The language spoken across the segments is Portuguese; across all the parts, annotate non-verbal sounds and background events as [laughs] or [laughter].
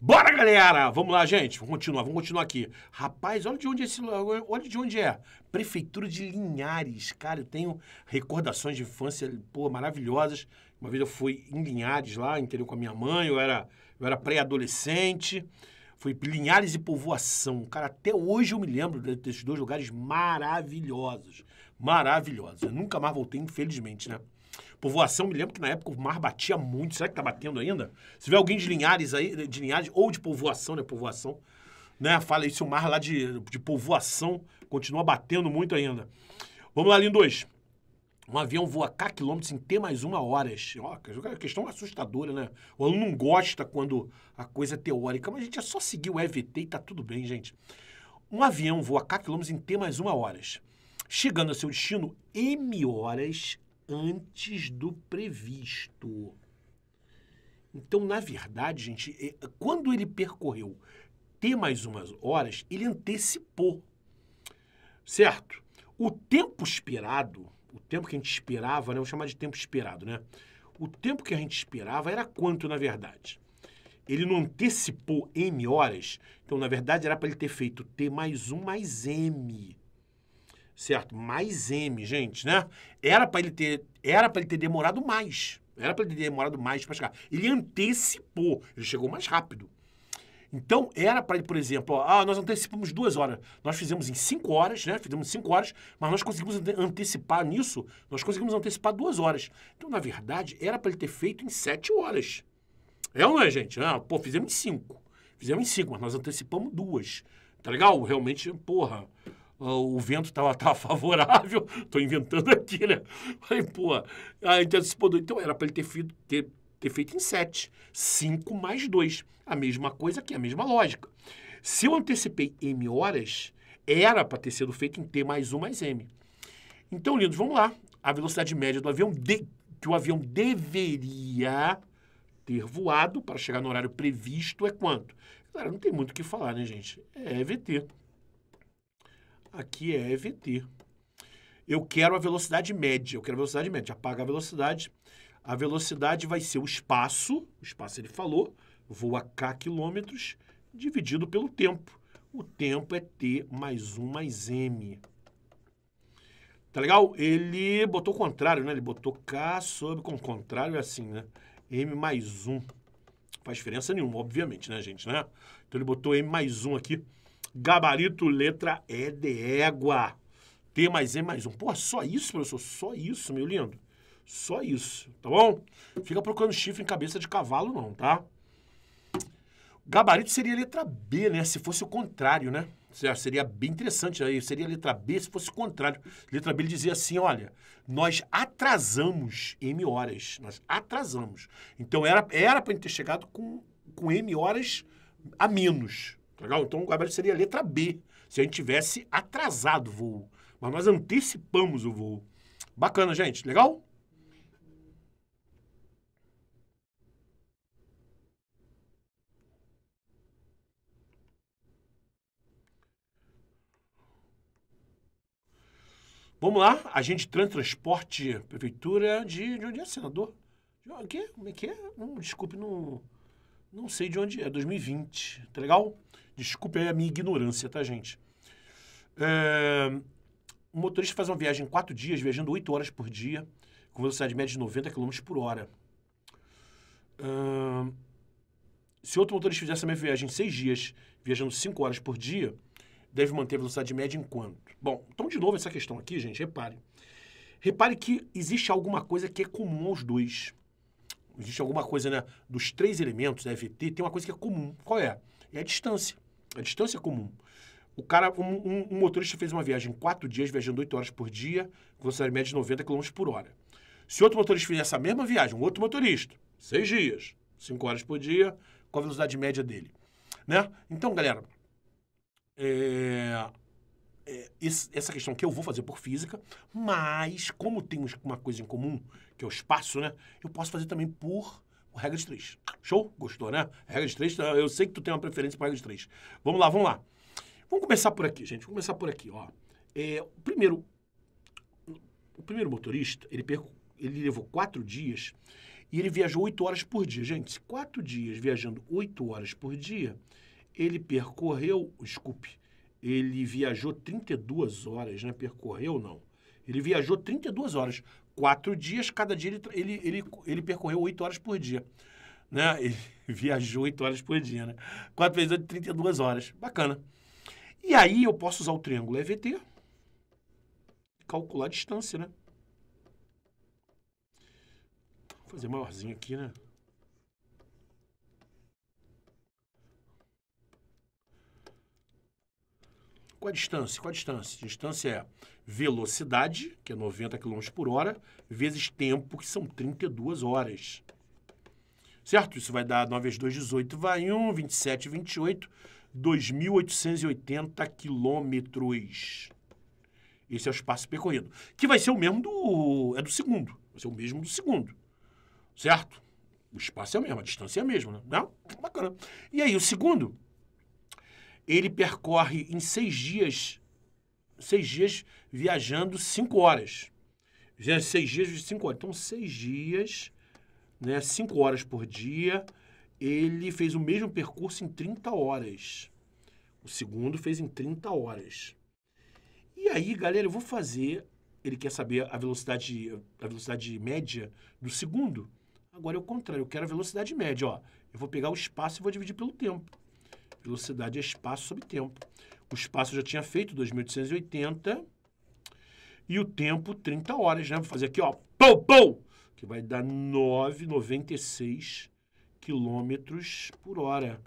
Bora, galera! Vamos lá, gente. Vamos continuar, vamos continuar aqui. Rapaz, olha de onde esse olha de onde é. Prefeitura de Linhares. Cara, eu tenho recordações de infância, pô, maravilhosas. Uma vez eu fui em Linhares lá, entendeu? Com a minha mãe, eu era, eu era pré-adolescente. Foi Linhares e Povoação. Cara, até hoje eu me lembro desses dois lugares maravilhosos. Maravilhosos. Eu nunca mais voltei, infelizmente, né? Povoação, me lembro que na época o mar batia muito. Será que tá batendo ainda? Se tiver alguém de Linhares aí, de Linhares ou de Povoação, né? Povoação, né? Fala aí se o mar lá de, de Povoação continua batendo muito ainda. Vamos lá, Lindos. Um avião voa cá quilômetros em T mais uma horas. Ó, é é uma questão assustadora, né? O aluno não gosta quando a coisa é teórica, mas a gente é só seguir o EVT e tá tudo bem, gente. Um avião voa cá quilômetros em T mais uma horas, chegando a seu destino M horas antes do previsto. Então, na verdade, gente, é, quando ele percorreu T mais umas horas, ele antecipou, certo? O tempo esperado o tempo que a gente esperava, né? Vamos chamar de tempo esperado, né? O tempo que a gente esperava era quanto, na verdade? Ele não antecipou m horas. Então, na verdade, era para ele ter feito T mais 1 mais M. Certo? Mais M, gente, né? Era para ele ter, era para ele ter demorado mais. Era para ele ter demorado mais para chegar. Ele antecipou, ele chegou mais rápido. Então, era para, ele, por exemplo, ó, ah, nós antecipamos duas horas. Nós fizemos em cinco horas, né? Fizemos cinco horas, mas nós conseguimos antecipar nisso, nós conseguimos antecipar duas horas. Então, na verdade, era para ele ter feito em sete horas. É ou não é, gente? Ah, pô, fizemos em cinco. Fizemos em cinco, mas nós antecipamos duas. Tá legal? Realmente, porra, ah, o vento estava [laughs] tava favorável. Estou inventando aqui, né? Aí, pô, a ah, gente antecipou duas. Então, era para ele ter feito... Ter ter feito em 7. 5 mais 2. A mesma coisa aqui, a mesma lógica. Se eu antecipei M horas, era para ter sido feito em T mais 1 mais M. Então, lindos, vamos lá. A velocidade média do avião, de, que o avião deveria ter voado para chegar no horário previsto, é quanto? Cara, não tem muito o que falar, né, gente? É EVT. Aqui é EVT. Eu quero a velocidade média. Eu quero a velocidade média. Apaga a velocidade. A velocidade vai ser o espaço, o espaço ele falou, vou a k quilômetros, dividido pelo tempo. O tempo é t mais 1 mais m. Tá legal? Ele botou o contrário, né? Ele botou k sobre, com o contrário é assim, né? m mais 1. faz diferença nenhuma, obviamente, né, gente, né? Então ele botou m mais 1 aqui. Gabarito, letra E de égua. T mais M mais 1. Pô, só isso, professor? Só isso, meu lindo? Só isso, tá bom? Fica procurando chifre em cabeça de cavalo, não, tá? Gabarito seria letra B, né? Se fosse o contrário, né? Seria bem interessante aí. Seria letra B se fosse o contrário. Letra B ele dizia assim: olha, nós atrasamos M horas. Nós atrasamos. Então era para ter chegado com, com M horas a menos. Tá legal? Então o gabarito seria letra B, se a gente tivesse atrasado o voo. Mas nós antecipamos o voo. Bacana, gente. Legal? Vamos lá, agente de transporte, prefeitura de. De onde é, senador? De, que? Como é que é? desculpe, não. Não sei de onde é, 2020. Tá legal? Desculpe aí a minha ignorância, tá, gente? É, um motorista faz uma viagem em quatro dias, viajando oito horas por dia, com velocidade média de 90 km por hora. É, se outro motorista fizesse a mesma viagem em seis dias, viajando cinco horas por dia, deve manter a velocidade média enquanto Bom, então de novo essa questão aqui, gente, repare. Repare que existe alguma coisa que é comum aos dois. Existe alguma coisa, né, dos três elementos da né, FT, tem uma coisa que é comum. Qual é? É a distância. A distância é comum. O cara, um, um, um motorista fez uma viagem em quatro dias, viajando oito horas por dia, velocidade média de 90 km por hora. Se outro motorista fizer essa mesma viagem, um outro motorista, seis dias, cinco horas por dia, qual a velocidade média dele? Né? Então, galera, é, é, essa questão que eu vou fazer por física, mas como temos uma coisa em comum, que é o espaço, né? Eu posso fazer também por regra de três. Show? Gostou, né? Regra de três, eu sei que tu tem uma preferência por regra de três. Vamos lá, vamos lá. Vamos começar por aqui, gente. Vamos começar por aqui, ó. É, o primeiro, o primeiro motorista, ele, perco, ele levou quatro dias e ele viajou oito horas por dia. Gente, quatro dias viajando oito horas por dia, ele percorreu, desculpe, ele viajou 32 horas, né? Percorreu, não. Ele viajou 32 horas. Quatro dias, cada dia ele, ele, ele, ele percorreu oito horas por dia. Né? Ele [laughs] viajou oito horas por dia, né? 4 vezes 8, 32 horas. Bacana. E aí eu posso usar o triângulo EVT e calcular a distância, né? Vou fazer maiorzinho aqui, né? Qual a distância? Qual a distância? A distância é velocidade, que é 90 km por hora, vezes tempo, que são 32 horas. Certo? Isso vai dar 9 vezes 2, 18, vai 1, 27, 28, 2.880 quilômetros. Esse é o espaço percorrido. Que vai ser o mesmo do. É do segundo. Vai ser o mesmo do segundo. Certo? O espaço é o mesmo, a distância é a mesma, né? Não? Bacana. E aí, o segundo ele percorre em seis dias, seis dias viajando cinco horas. seis dias de cinco horas. Então, seis dias, né, cinco horas por dia, ele fez o mesmo percurso em 30 horas. O segundo fez em 30 horas. E aí, galera, eu vou fazer. Ele quer saber a velocidade, a velocidade média do segundo. Agora é o contrário, eu quero a velocidade média. Ó, eu vou pegar o espaço e vou dividir pelo tempo. Velocidade é espaço sobre tempo. O espaço já tinha feito, 2880, e o tempo 30 horas, né? Vou fazer aqui, ó, pou, pou, que vai dar 9,96 quilômetros por hora.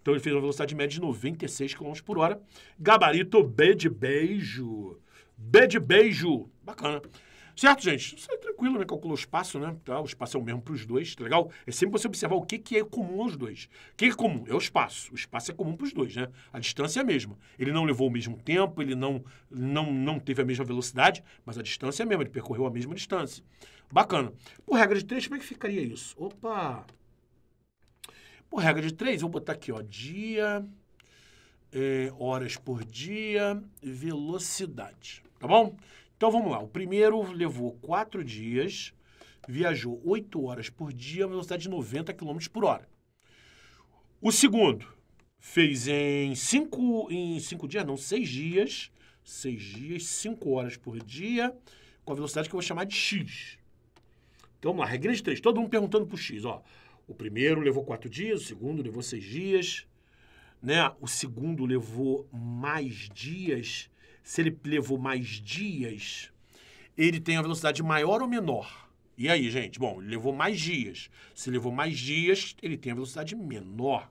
Então ele fez uma velocidade média de 96 km por hora. Gabarito B de beijo. B de beijo. Bacana. Certo, gente? Isso é tranquilo, né? Calculou o espaço, né? Tá? O espaço é o mesmo para os dois, tá legal? É sempre você observar o que, que é comum aos dois. O que é comum? É o espaço. O espaço é comum para os dois, né? A distância é a mesma. Ele não levou o mesmo tempo, ele não, não, não teve a mesma velocidade, mas a distância é a mesma, ele percorreu a mesma distância. Bacana. Por regra de três, como é que ficaria isso? Opa! Por regra de três, vou botar aqui, ó, dia, é, horas por dia, velocidade, tá bom? Então vamos lá. O primeiro levou quatro dias, viajou oito horas por dia, velocidade de 90 km por hora. O segundo fez em cinco, em cinco dias, não, seis dias. Seis dias, cinco horas por dia, com a velocidade que eu vou chamar de X. Então vamos lá, regra de três. Todo mundo perguntando pro X, ó. O primeiro levou quatro dias, o segundo levou seis dias, né? O segundo levou mais dias se ele levou mais dias, ele tem a velocidade maior ou menor. E aí, gente? Bom, ele levou mais dias. Se levou mais dias, ele tem a velocidade menor.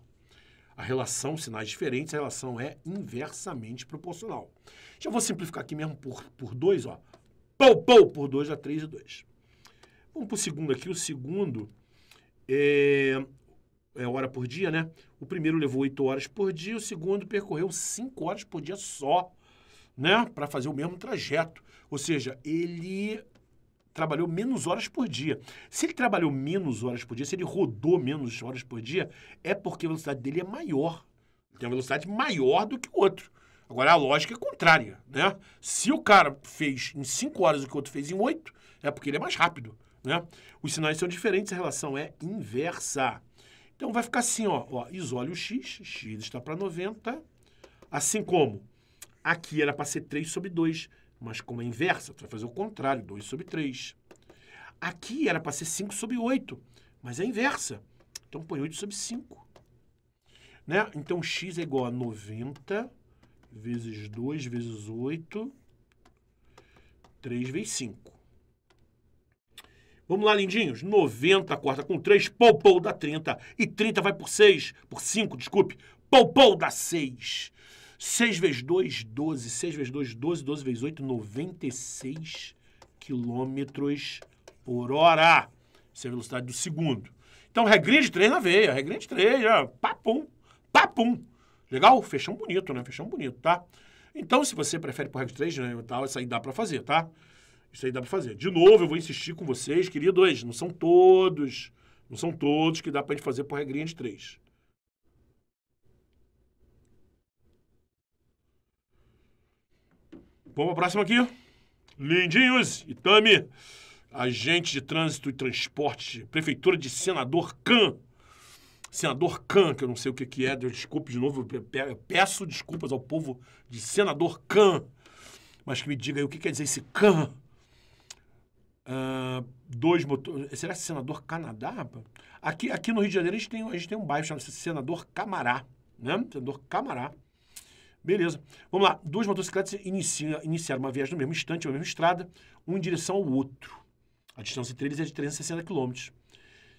A relação, sinais diferentes, a relação é inversamente proporcional. Já vou simplificar aqui mesmo por, por dois, ó. Pou, pou, por dois dá três e dois. Vamos para o segundo aqui. O segundo é, é hora por dia, né? O primeiro levou oito horas por dia, o segundo percorreu cinco horas por dia só né, para fazer o mesmo trajeto. Ou seja, ele trabalhou menos horas por dia. Se ele trabalhou menos horas por dia, se ele rodou menos horas por dia, é porque a velocidade dele é maior. Ele tem uma velocidade maior do que o outro. Agora, a lógica é contrária, né? Se o cara fez em 5 horas o que o outro fez em 8, é porque ele é mais rápido, né? Os sinais são diferentes, a relação é inversa. Então, vai ficar assim, ó, ó isole o x, x está para 90, assim como Aqui era para ser 3 sobre 2, mas como é inversa, você vai fazer o contrário, 2 sobre 3. Aqui era para ser 5 sobre 8, mas é inversa. Então põe 8 sobre 5. Né? Então x é igual a 90 vezes 2 vezes 8, 3 vezes 5. Vamos lá, lindinhos. 90 corta com 3, pou, pou dá 30. E 30 vai por 6, por 5, desculpe. Pou, pou dá 6. 6 vezes 2, 12. 6 vezes 2, 12. 12 vezes 8, 96 km por hora. Isso é a velocidade do segundo. Então, regrinha de 3 na veia. Regrinha de 3, ó, papum, papum. Legal? Fechão bonito, né? Fechão bonito, tá? Então, se você prefere por regra de 3, né, tal, isso aí dá pra fazer, tá? Isso aí dá pra fazer. De novo, eu vou insistir com vocês, queridos, não são todos, não são todos que dá pra gente fazer por regrinha de 3. Vamos para a próxima aqui. Lindinhos Itami, agente de trânsito e transporte, prefeitura de Senador Can. Senador Can, que eu não sei o que, que é, desculpe de novo, eu peço desculpas ao povo de Senador Can, mas que me diga aí o que quer dizer esse Can. Uh, ah, dois motores. Será que é senador Canadá, Aqui, aqui no Rio de Janeiro a gente tem, a gente tem um bairro chamado Senador Camará, né? Senador Camará. Beleza. Vamos lá. Duas motocicletas iniciam iniciaram uma viagem no mesmo instante, na mesma estrada, um em direção ao outro. A distância entre eles é de 360 km. Se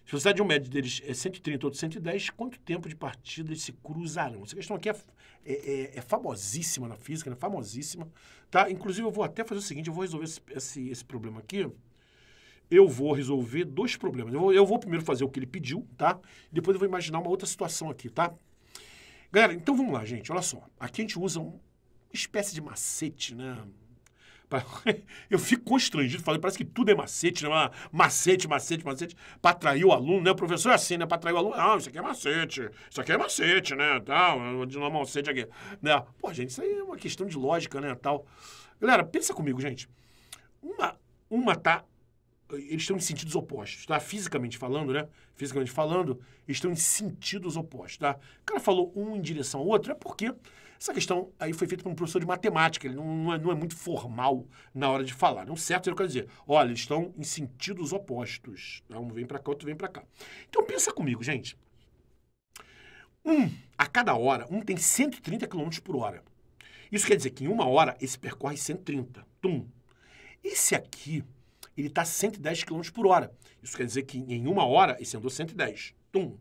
a velocidade de um médio deles é 130 ou 110, quanto tempo de partida eles se cruzarão? Essa questão aqui é, é, é, é famosíssima na física, é famosíssima. Tá? Inclusive, eu vou até fazer o seguinte, eu vou resolver esse, esse, esse problema aqui. Eu vou resolver dois problemas. Eu vou, eu vou primeiro fazer o que ele pediu, tá? Depois eu vou imaginar uma outra situação aqui, tá? Galera, então vamos lá, gente. Olha só. Aqui a gente usa uma espécie de macete, né? [laughs] Eu fico constrangido, falando parece que tudo é macete, né? Ah, macete, macete, macete, para atrair o aluno, né? O professor é assim, né? Para atrair o aluno, ah, isso aqui é macete, isso aqui é macete, né? Tal, de uma macete aqui. Né? Pô, gente, isso aí é uma questão de lógica, né? Tal. Galera, pensa comigo, gente. Uma, uma tá eles estão em sentidos opostos, tá? Fisicamente falando, né? Fisicamente falando, eles estão em sentidos opostos, tá? O cara falou um em direção ao outro, é porque essa questão aí foi feita por um professor de matemática, ele não, não, é, não é, muito formal na hora de falar. Não certo, ele quer dizer, olha, eles estão em sentidos opostos. Tá? Um vem para cá, outro vem para cá. Então pensa comigo, gente. Um a cada hora, um tem 130 km por hora. Isso quer dizer que em uma hora esse percorre 130. Tum. Esse aqui ele está 110 km por hora. Isso quer dizer que em uma hora esse andou 110. Tum.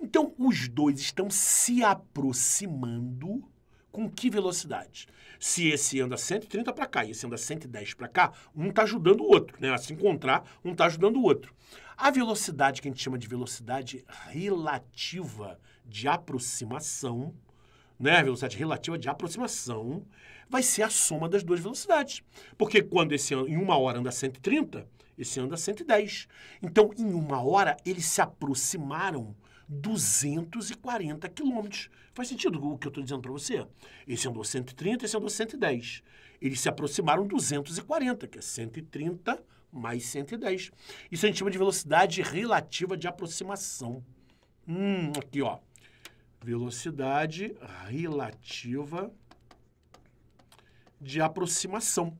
Então, os dois estão se aproximando com que velocidade? Se esse anda 130 para cá e esse anda 110 para cá, um está ajudando o outro, né? A se encontrar, um está ajudando o outro. A velocidade que a gente chama de velocidade relativa de aproximação né, velocidade relativa de aproximação, vai ser a soma das duas velocidades. Porque quando esse em uma hora anda 130, esse anda 110. Então, em uma hora, eles se aproximaram 240 quilômetros. Faz sentido o que eu estou dizendo para você? Esse andou 130, esse andou 110. Eles se aproximaram 240, que é 130 mais 110. Isso a gente chama de velocidade relativa de aproximação. Hum, aqui, ó velocidade relativa de aproximação.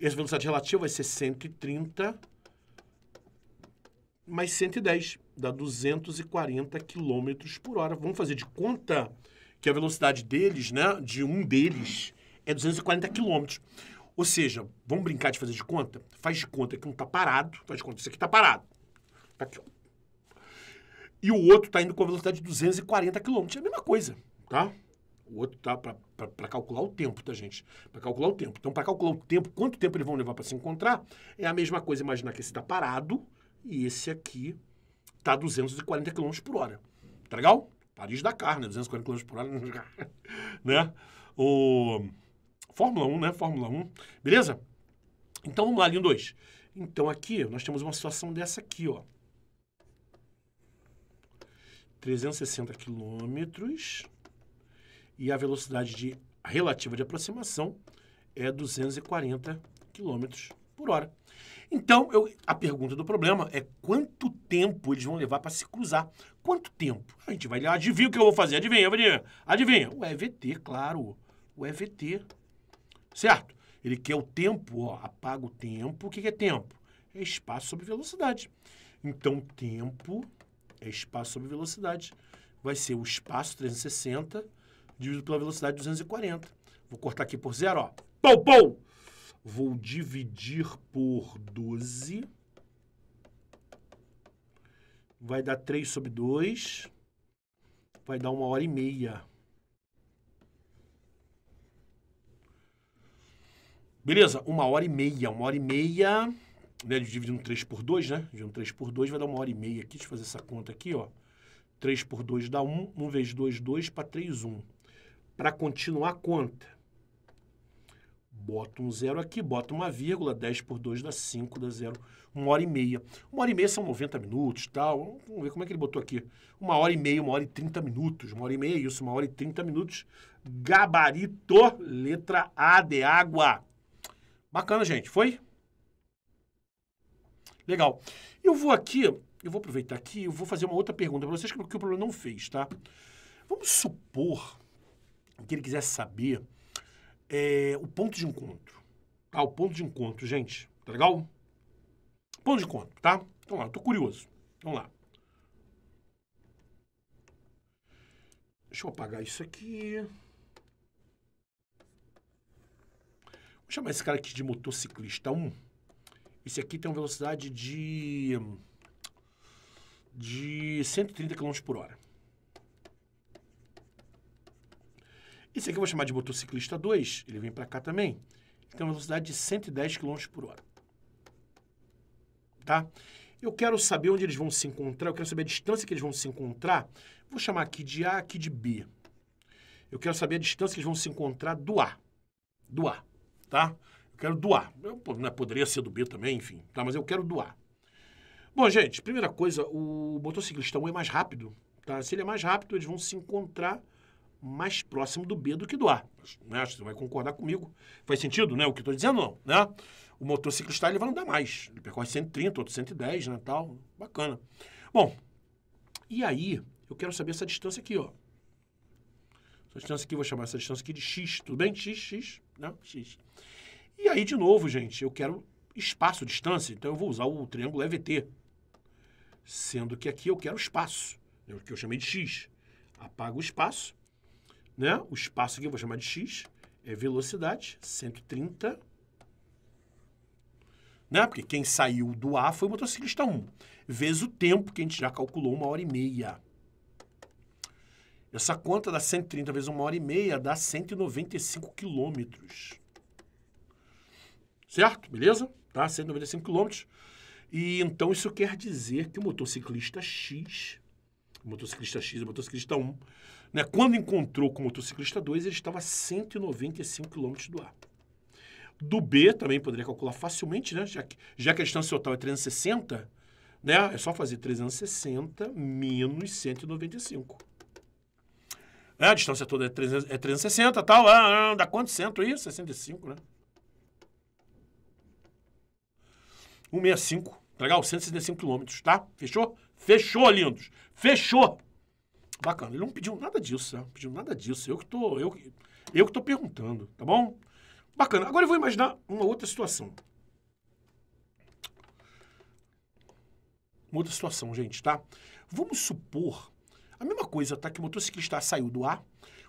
essa velocidade relativa vai ser 130 mais 110, dá 240 km por hora. Vamos fazer de conta que a velocidade deles, né, de um deles, é 240 km. Ou seja, vamos brincar de fazer de conta? Faz de conta que não está parado, faz de conta que isso aqui está parado. Está aqui, ó e o outro está indo com a velocidade de 240 km. É a mesma coisa, tá? O outro tá para calcular o tempo, tá, gente? Para calcular o tempo. Então, para calcular o tempo, quanto tempo eles vão levar para se encontrar, é a mesma coisa imaginar que esse está parado e esse aqui está 240 km por hora. Tá legal? Paris da carne, 240 km por hora. [laughs] né? O... Fórmula 1, né? Fórmula 1. Beleza? Então vamos lá, linha 2. Então aqui nós temos uma situação dessa aqui, ó. 360 quilômetros e a velocidade de, relativa de aproximação é 240 quilômetros por hora. Então, eu, a pergunta do problema é quanto tempo eles vão levar para se cruzar? Quanto tempo? A gente vai lá, adivinha o que eu vou fazer? Adivinha, adivinha, adivinha. O EVT, claro. O EVT. Certo? Ele quer o tempo, ó, apaga o tempo. O que é tempo? É espaço sobre velocidade. Então, tempo é espaço sobre velocidade, vai ser o espaço 360 dividido pela velocidade 240. Vou cortar aqui por zero, ó. Pou, pou! Vou dividir por 12. Vai dar 3 sobre 2. Vai dar uma hora e meia. Beleza? Uma hora e meia. Uma hora e meia né, dividindo 3 por 2, né? Dividindo 3 por 2 vai dar uma hora e meia aqui. Deixa eu fazer essa conta aqui, ó. 3 por 2 dá 1, 1 vezes 2, 2 para 3, 1. Para continuar a conta, bota um zero aqui, bota uma vírgula, 10 por 2 dá 5, dá 0, uma hora e meia. Uma hora e meia são 90 minutos e tal. Vamos ver como é que ele botou aqui. Uma hora e meia, uma hora e 30 minutos. Uma hora e meia é isso, uma hora e 30 minutos. Gabarito, letra A de água. Bacana, gente, foi? Legal. Eu vou aqui, eu vou aproveitar aqui, eu vou fazer uma outra pergunta para vocês que, o problema não fez, tá? Vamos supor que ele quisesse saber é, o ponto de encontro. tá o ponto de encontro, gente. Tá legal? Ponto de encontro, tá? Então lá, eu tô curioso. Vamos lá. Deixa eu apagar isso aqui. Vou chamar esse cara aqui de motociclista 1. Esse aqui tem uma velocidade de, de 130 km por hora. Esse aqui eu vou chamar de motociclista 2, ele vem para cá também. tem uma velocidade de 110 km por hora. Tá? Eu quero saber onde eles vão se encontrar, eu quero saber a distância que eles vão se encontrar. Vou chamar aqui de A, aqui de B. Eu quero saber a distância que eles vão se encontrar do A. Do A, tá? quero doar. Eu, né, poderia ser do B também, enfim, tá, mas eu quero doar. Bom, gente, primeira coisa, o motociclista 1 é mais rápido. Tá? Se ele é mais rápido, eles vão se encontrar mais próximo do B do que do A. Né? Você vai concordar comigo. Faz sentido, né? O que estou dizendo, não. Né? O motociclista ele vai andar mais. Ele percorre 130, outro 110, né? Tal. Bacana. Bom, e aí eu quero saber essa distância aqui, ó. Essa distância aqui, vou chamar essa distância aqui de X, tudo bem? X, X, né? X. E aí, de novo, gente, eu quero espaço, distância, então eu vou usar o triângulo EVT. Sendo que aqui eu quero espaço, né, que eu chamei de x. Apago o espaço, né? O espaço aqui eu vou chamar de x, é velocidade, 130. Né? Porque quem saiu do A foi o motociclista 1, vezes o tempo que a gente já calculou, uma hora e meia. Essa conta da 130 vezes uma hora e meia, dá 195 quilômetros certo? Beleza? Tá? 195 km. E então isso quer dizer que o motociclista X, o motociclista X e o motociclista 1, né, quando encontrou com o motociclista 2, ele estava a 195 km do A. Do B também poderia calcular facilmente, né? Já que, já que a distância total é 360, né? É só fazer 360 menos 195. É, a distância toda é, 360 é 360 tal. Ah, ah, dá quanto cento aí? 65, né? 165, tá legal? 165 quilômetros, tá? Fechou? Fechou, lindos! Fechou! Bacana. Ele não pediu nada disso, né? Não pediu nada disso. Eu que tô, eu, eu que tô perguntando, tá bom? Bacana. Agora eu vou imaginar uma outra situação. Uma outra situação, gente, tá? Vamos supor a mesma coisa, tá? Que o motociclista A saiu do A,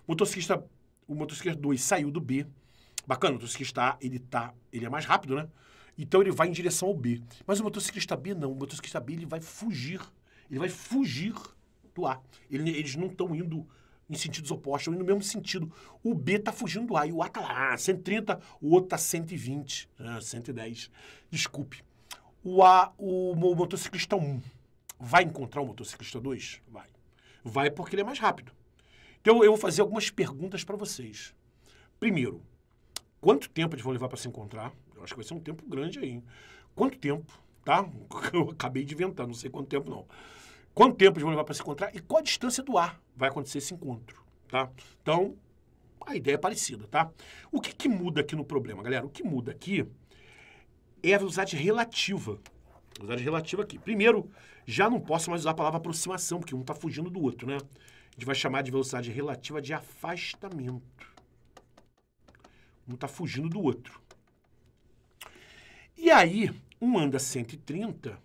o motociclista, o motociclista 2 saiu do B. Bacana, o motociclista A, ele tá, ele é mais rápido, né? Então ele vai em direção ao B. Mas o motociclista B não. O motociclista B ele vai fugir. Ele vai fugir do A. Ele, eles não estão indo em sentidos opostos, estão indo no mesmo sentido. O B está fugindo do A e o A está lá, 130, ah, o outro está 120, 110. Desculpe. O A, o, o motociclista 1 vai encontrar o motociclista 2? Vai. Vai porque ele é mais rápido. Então eu vou fazer algumas perguntas para vocês. Primeiro, quanto tempo eles vão levar para se encontrar? acho que vai ser um tempo grande aí. Quanto tempo, tá? [laughs] Eu acabei de inventar, não sei quanto tempo não. Quanto tempo eles vão levar para se encontrar e qual a distância do ar vai acontecer esse encontro, tá? Então, a ideia é parecida, tá? O que, que muda aqui no problema, galera? O que muda aqui é a velocidade relativa. Velocidade relativa aqui. Primeiro, já não posso mais usar a palavra aproximação, porque um está fugindo do outro, né? A gente vai chamar de velocidade relativa de afastamento. Um está fugindo do outro. E aí, um anda 130,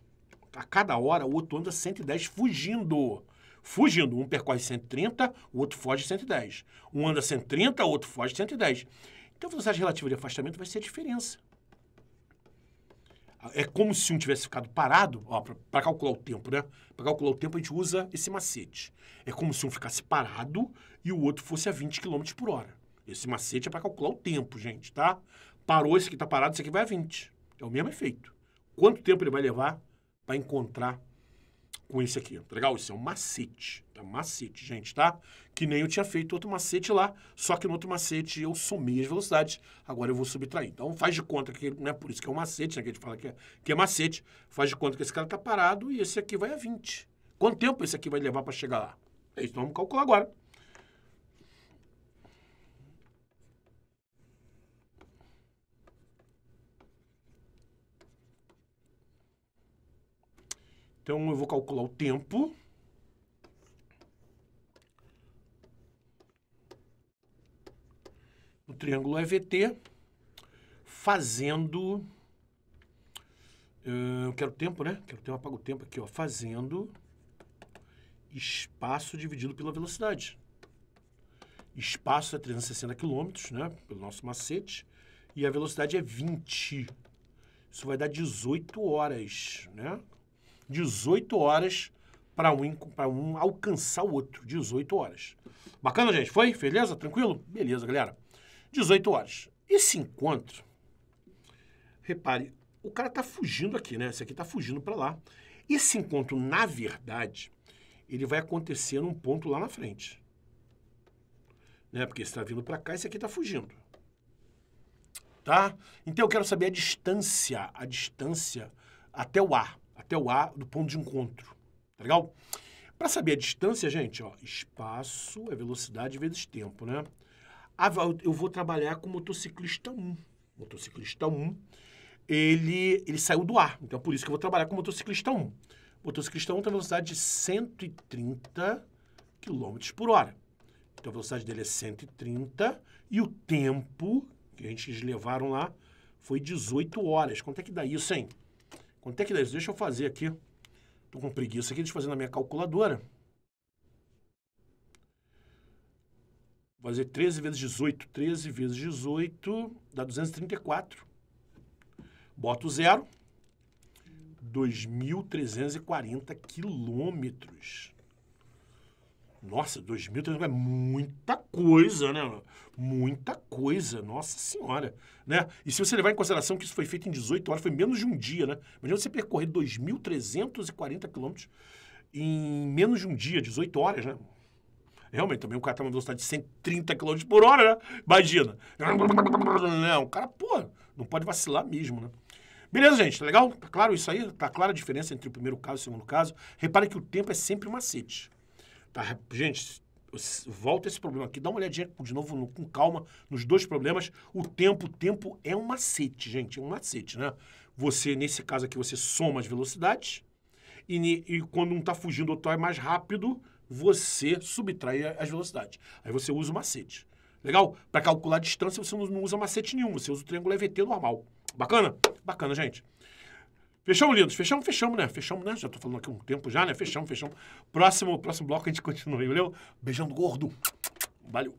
a cada hora o outro anda 110 fugindo. Fugindo, um percorre 130, o outro foge 110. Um anda 130, o outro foge 110. Então, a velocidade relativa de afastamento vai ser a diferença. É como se um tivesse ficado parado, para calcular o tempo, né? Para calcular o tempo, a gente usa esse macete. É como se um ficasse parado e o outro fosse a 20 km por hora. Esse macete é para calcular o tempo, gente, tá? Parou, esse aqui está parado, esse aqui vai a 20. É o mesmo efeito. Quanto tempo ele vai levar para encontrar com esse aqui? Tá legal? Isso é um macete. É tá? um macete, gente, tá? Que nem eu tinha feito outro macete lá, só que no outro macete eu somei as velocidades, agora eu vou subtrair. Então faz de conta que, não é por isso que é um macete, né, que a gente fala que é, que é macete, faz de conta que esse cara tá parado e esse aqui vai a 20. Quanto tempo esse aqui vai levar para chegar lá? É isso, vamos calcular agora. Então eu vou calcular o tempo. No triângulo EVT, é fazendo. Eh, eu quero tempo, né? Quero tempo, apago o tempo aqui, ó. Fazendo espaço dividido pela velocidade. Espaço é 360 km, né? Pelo nosso macete. E a velocidade é 20. Isso vai dar 18 horas, né? 18 horas para um, um alcançar o outro. 18 horas. Bacana, gente? Foi? Beleza? Tranquilo? Beleza, galera. 18 horas. Esse encontro, repare, o cara tá fugindo aqui, né? Esse aqui tá fugindo para lá. Esse encontro, na verdade, ele vai acontecer num ponto lá na frente. Né? Porque esse tá vindo para cá, esse aqui tá fugindo. Tá? Então eu quero saber a distância, a distância até o ar até o A do ponto de encontro. Tá legal? Para saber a distância, gente, ó, espaço é velocidade vezes tempo, né? Ah, eu vou trabalhar com motociclista 1. Motociclista 1, ele, ele saiu do ar. Então, é por isso que eu vou trabalhar com motociclista 1. Motociclista 1 tem velocidade de 130 km por hora. Então, a velocidade dele é 130 e o tempo que a gente levaram lá foi 18 horas. Quanto é que dá isso, hein? Quanto é que dá isso? Deixa eu fazer aqui. Estou com preguiça aqui de fazer na minha calculadora. Vou fazer 13 vezes 18. 13 vezes 18 dá 234. Boto zero. 2.340 quilômetros. Nossa, 2.300 é muita coisa, né? Muita coisa, nossa senhora. Né? E se você levar em consideração que isso foi feito em 18 horas, foi menos de um dia, né? Imagina você percorrer 2.340 quilômetros em menos de um dia, 18 horas, né? Realmente, também o cara tá numa velocidade de 130 km por hora, né? Imagina. Não, o cara, pô, não pode vacilar mesmo, né? Beleza, gente? Tá legal? Tá claro isso aí? Tá clara a diferença entre o primeiro caso e o segundo caso? Repare que o tempo é sempre um macete. Tá, gente, volta esse problema aqui, dá uma olhadinha de novo no, com calma nos dois problemas. O tempo, o tempo é um macete, gente, é um macete, né? Você, nesse caso aqui, você soma as velocidades e, e quando um está fugindo, o outro é mais rápido, você subtrai as velocidades. Aí você usa o macete. Legal? Para calcular a distância, você não usa macete nenhum, você usa o triângulo EVT normal. Bacana? Bacana, gente. Fechamos, lindos. Fechamos, fechamos, né? Fechamos, né? Já tô falando aqui um tempo já, né? Fechamos, fechamos. Próximo, próximo bloco a gente continua aí, valeu? Beijão do gordo. Valeu.